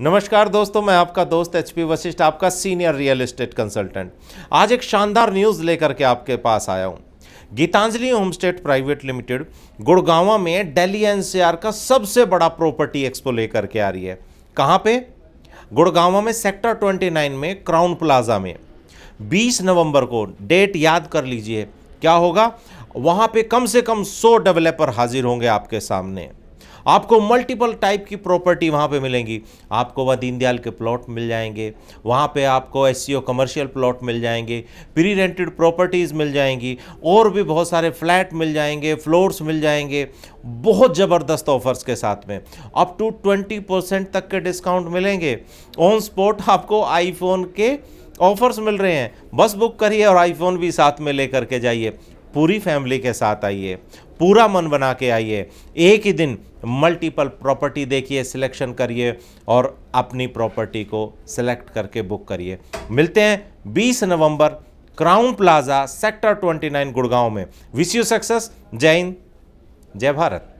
नमस्कार दोस्तों मैं आपका दोस्त एच पी वशिष्ठ आपका सीनियर रियल एस्टेट कंसल्टेंट आज एक शानदार न्यूज़ लेकर के आपके पास आया हूँ Geetanjali homestate private limited Gurgaon में दिल्ली एनसीआर का सबसे बड़ा प्रॉपर्टी एक्सपो लेकर के आ रही है कहाँ पे गुड़गावा में सेक्टर 29 में क्राउन प्लाजा में 20 नवंबर को डेट याद कर लीजिए क्या होगा वहाँ पे कम से कम 100 डेवलपर हाजिर होंगे आपके सामने आपको मल्टीपल टाइप की प्रॉपर्टी वहाँ पे मिलेंगी आपको वह दीनदयाल के प्लॉट मिल जाएंगे वहाँ पे आपको एस कमर्शियल प्लॉट मिल जाएंगे प्री रेंटेड प्रॉपर्टीज़ मिल जाएंगी और भी बहुत सारे फ्लैट मिल जाएंगे फ्लोर्स मिल जाएंगे बहुत ज़बरदस्त ऑफर्स के साथ में अप टू ट्वेंटी परसेंट तक के डिस्काउंट मिलेंगे ऑन स्पॉट आपको आईफोन के ऑफर्स मिल रहे हैं बस बुक करिए और आईफोन भी साथ में लेकर के जाइए पूरी फैमिली के साथ आइए पूरा मन बना के आइए एक ही दिन मल्टीपल प्रॉपर्टी देखिए सिलेक्शन करिए और अपनी प्रॉपर्टी को सिलेक्ट करके बुक करिए मिलते हैं 20 नवंबर क्राउन प्लाजा सेक्टर 29 गुड़गांव में विश यू सक्सेस जय हिंद जय भारत